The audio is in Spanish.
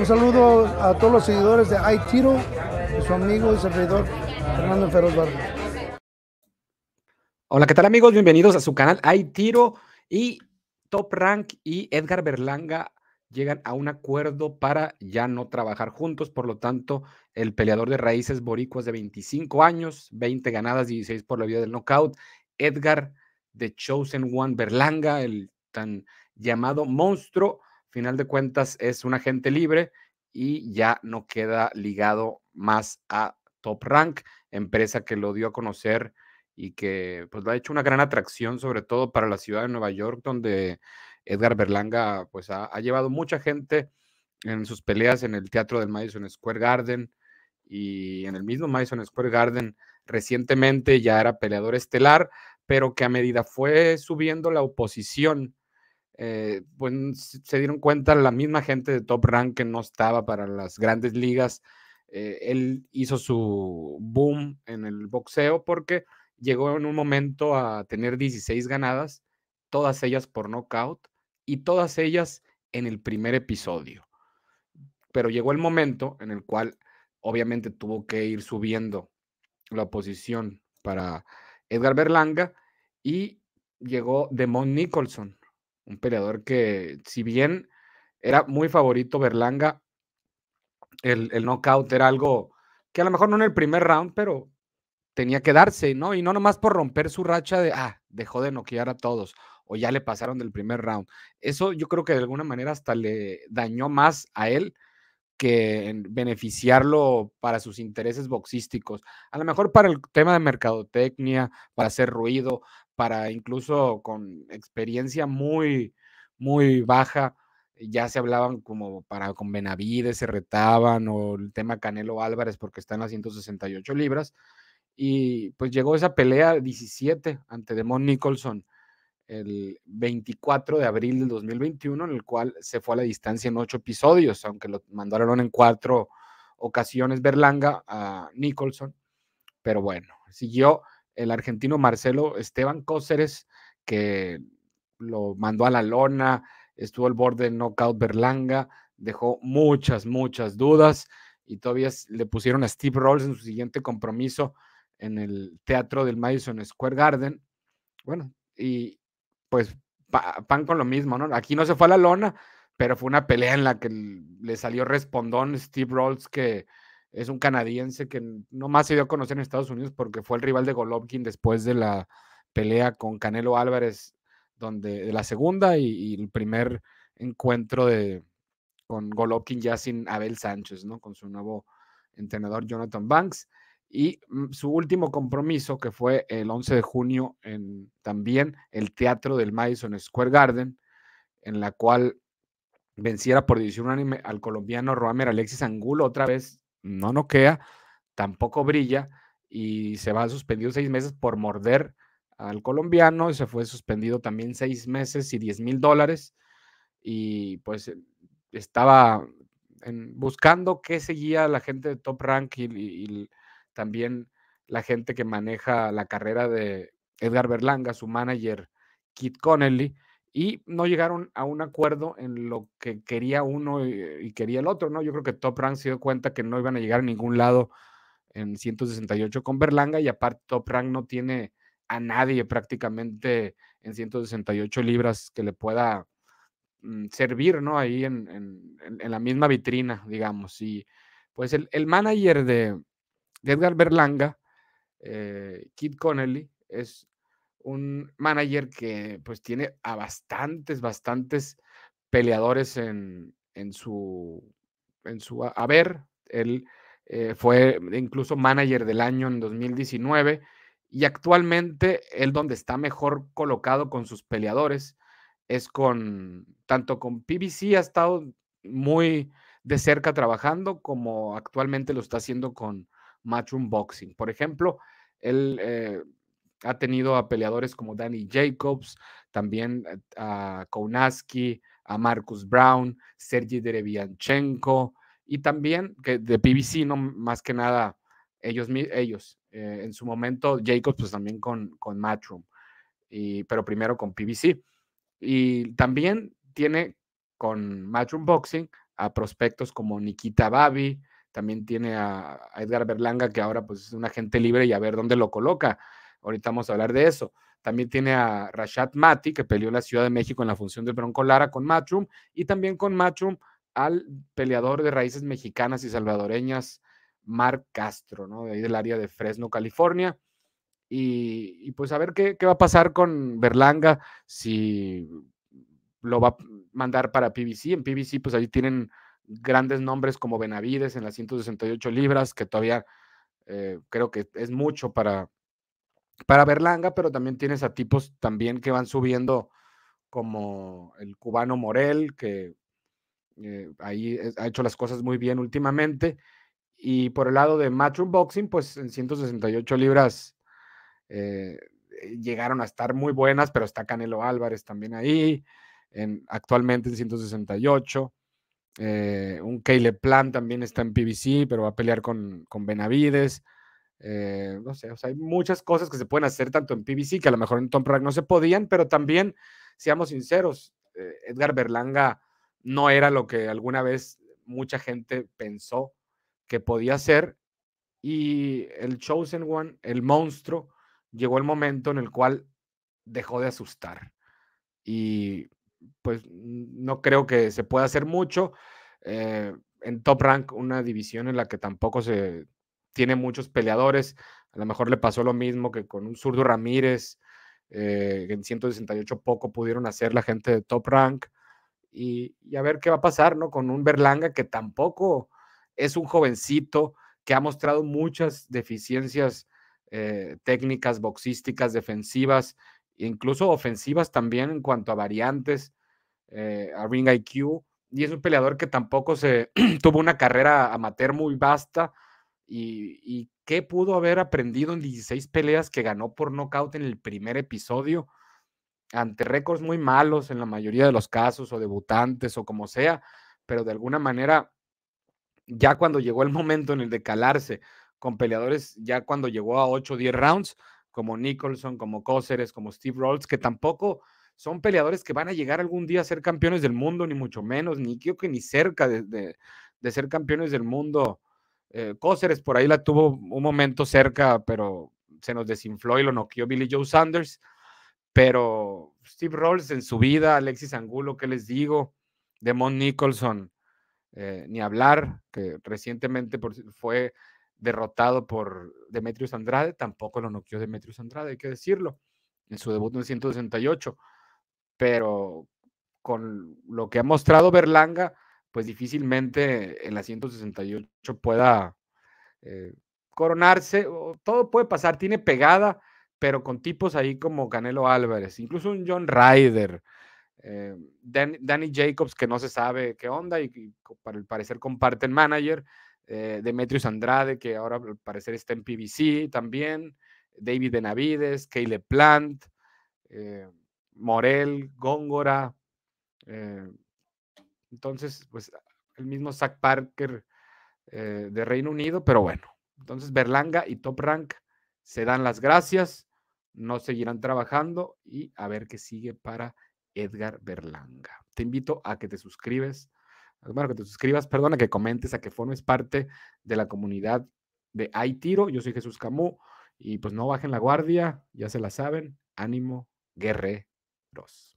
Un saludo a todos los seguidores de iTiro, Tiro, su amigo y servidor Fernando Feroz Hola, ¿qué tal amigos? Bienvenidos a su canal iTiro y Top Rank y Edgar Berlanga llegan a un acuerdo para ya no trabajar juntos. Por lo tanto, el peleador de raíces boricuas de 25 años, 20 ganadas, 16 por la vida del knockout, Edgar The Chosen One Berlanga, el tan llamado monstruo, final de cuentas es un agente libre y ya no queda ligado más a Top Rank, empresa que lo dio a conocer y que pues ha hecho una gran atracción, sobre todo para la ciudad de Nueva York, donde Edgar Berlanga pues ha, ha llevado mucha gente en sus peleas en el teatro del Madison Square Garden y en el mismo Madison Square Garden recientemente ya era peleador estelar, pero que a medida fue subiendo la oposición eh, pues se dieron cuenta la misma gente de Top Rank que no estaba para las grandes ligas. Eh, él hizo su boom en el boxeo porque llegó en un momento a tener 16 ganadas, todas ellas por knockout y todas ellas en el primer episodio. Pero llegó el momento en el cual obviamente tuvo que ir subiendo la oposición para Edgar Berlanga y llegó Demon Nicholson, un peleador que, si bien era muy favorito Berlanga, el, el knockout era algo que a lo mejor no en el primer round, pero tenía que darse, ¿no? Y no nomás por romper su racha de, ah, dejó de noquear a todos o ya le pasaron del primer round. Eso yo creo que de alguna manera hasta le dañó más a él que beneficiarlo para sus intereses boxísticos. A lo mejor para el tema de mercadotecnia, para hacer ruido, para incluso con experiencia muy, muy baja, ya se hablaban como para con Benavides, se retaban, o el tema Canelo Álvarez, porque está en las 168 libras. Y pues llegó esa pelea 17 ante Demon Nicholson el 24 de abril del 2021, en el cual se fue a la distancia en ocho episodios, aunque lo mandaron en cuatro ocasiones Berlanga a Nicholson. Pero bueno, siguió el argentino Marcelo Esteban Cóceres, que lo mandó a la lona, estuvo al borde de knockout Berlanga, dejó muchas, muchas dudas y todavía le pusieron a Steve Rolls en su siguiente compromiso en el teatro del Madison Square Garden. Bueno, y pues pan con lo mismo, ¿no? Aquí no se fue a la lona, pero fue una pelea en la que le salió respondón Steve Rolls que es un canadiense que no más se dio a conocer en Estados Unidos porque fue el rival de Golovkin después de la pelea con Canelo Álvarez, donde de la segunda y, el primer encuentro de, con Golovkin ya sin Abel Sánchez, ¿no? Con su nuevo entrenador Jonathan Banks. Y mm, su último compromiso, que fue el 11 de junio en también el Teatro del Madison Square Garden, en la cual venciera por división unánime al colombiano Roamer Alexis Angulo, otra vez no noquea, tampoco brilla y se va suspendido seis meses por morder al colombiano. Se fue suspendido también seis meses y diez mil dólares. Y pues eh, estaba buscando qué seguía la gente de Top Rank y, también la gente que maneja la carrera de Edgar Berlanga, su manager Kit Connelly y no llegaron a un acuerdo en lo que quería uno y, quería el otro, ¿no? Yo creo que Top Rank se dio cuenta que no iban a llegar a ningún lado en 168 con Berlanga y aparte Top Rank no tiene a nadie prácticamente en 168 libras que le pueda mm, servir, ¿no? Ahí en, la misma vitrina, digamos. Y pues el, el manager de, Edgar Berlanga, eh, Kid Connelly, es un manager que pues tiene a bastantes, bastantes peleadores en, su, en su haber. Él eh, fue incluso manager del año en 2019 y actualmente él donde está mejor colocado con sus peleadores es con, tanto con PBC ha estado muy de cerca trabajando como actualmente lo está haciendo con Matchroom Boxing. Por ejemplo, él eh, ha tenido a peleadores como Danny Jacobs, también eh, a Kounaski, a Marcus Brown, Sergi Derevianchenko y también que de PBC, no más que nada ellos, ellos. Eh, en su momento Jacobs pues también con, con Matchroom, y, pero primero con PBC. Y también tiene con Matchroom Boxing a prospectos como Nikita Babi, también tiene a, a Edgar Berlanga que ahora pues es un agente libre y a ver dónde lo coloca. Ahorita vamos a hablar de eso. También tiene a Rashad Mati, que peleó en la Ciudad de México en la función de Bronco Lara con Matrum, y también con Matrum al peleador de raíces mexicanas y salvadoreñas, Mark Castro, ¿no? De ahí del área de Fresno, California. Y, pues a ver qué, va a pasar con Berlanga, si lo va a mandar para PBC. En PBC, pues ahí tienen grandes nombres como Benavides en las 168 libras, que todavía eh, creo que es mucho para, para Berlanga, pero también tienes a tipos también que van subiendo como el cubano Morel, que eh, ahí eh, ha hecho las cosas muy bien últimamente. Y por el lado de Matchroom Boxing, pues en 168 libras eh, llegaron a estar muy buenas, pero está Canelo Álvarez también ahí, en, actualmente en 168. un Caleb Plan también está en PBC, pero va a pelear con, con Benavides. Eh, no sé, hay muchas cosas que se pueden hacer tanto en PBC que a lo mejor en Top Rank no se podían, pero también, seamos sinceros, eh, Edgar Berlanga no era lo que alguna vez mucha gente pensó que podía ser y el Chosen One, el monstruo, llegó el momento en el cual dejó de asustar y pues no creo que se pueda hacer mucho. Eh, en Top Rank, una división en la que tampoco se tiene muchos peleadores. A lo mejor le pasó lo mismo que con un zurdo Ramírez, eh, en 168 poco pudieron hacer la gente de Top Rank. Y, a ver qué va a pasar, ¿no? Con un Berlanga que tampoco es un jovencito que ha mostrado muchas deficiencias eh, técnicas, boxísticas, defensivas, e incluso ofensivas también en cuanto a variantes, eh, a Ring IQ. Y es un peleador que tampoco se tuvo una carrera amateur muy vasta, y, qué pudo haber aprendido en 16 peleas que ganó por nocaut en el primer episodio ante récords muy malos en la mayoría de los casos o debutantes o como sea, pero de alguna manera ya cuando llegó el momento en el de calarse con peleadores, ya cuando llegó a 8 o 10 rounds, como Nicholson, como Coseres, como Steve Rolls, que tampoco son peleadores que van a llegar algún día a ser campeones del mundo, ni mucho menos, ni creo que ni cerca de ser campeones del mundo eh, Cóceres por ahí la tuvo un momento cerca, pero se nos desinfló y lo noqueó Billy Joe Sanders. Pero Steve Rolls en su vida, Alexis Angulo, ¿qué les digo? Demon Nicholson, eh, ni hablar, que recientemente fue derrotado por Demetrius Andrade, tampoco lo noqueó Demetrius Andrade, hay que decirlo, en su debut en 168. Pero con lo que ha mostrado Berlanga, pues difícilmente en la 168 pueda eh, coronarse. Todo puede pasar, tiene pegada, pero con tipos ahí como Canelo Álvarez, incluso un John Ryder, eh, Danny Jacobs, que no se sabe qué onda y, para el parecer comparten manager, eh, Demetrius Andrade, que ahora al parecer está en PBC también, David Benavides, Caleb Plant, Morel, Góngora. Entonces, pues el mismo Zach Parker eh, de Reino Unido, pero bueno. Entonces, Berlanga y Top Rank se dan las gracias, no seguirán trabajando y a ver qué sigue para Edgar Berlanga. Te invito a que te suscribas bueno, que te suscribas, perdona que comentes, a que formes parte de la comunidad de tiro Yo soy Jesús Camus y pues no bajen la guardia, ya se la saben, ánimo, guerreros.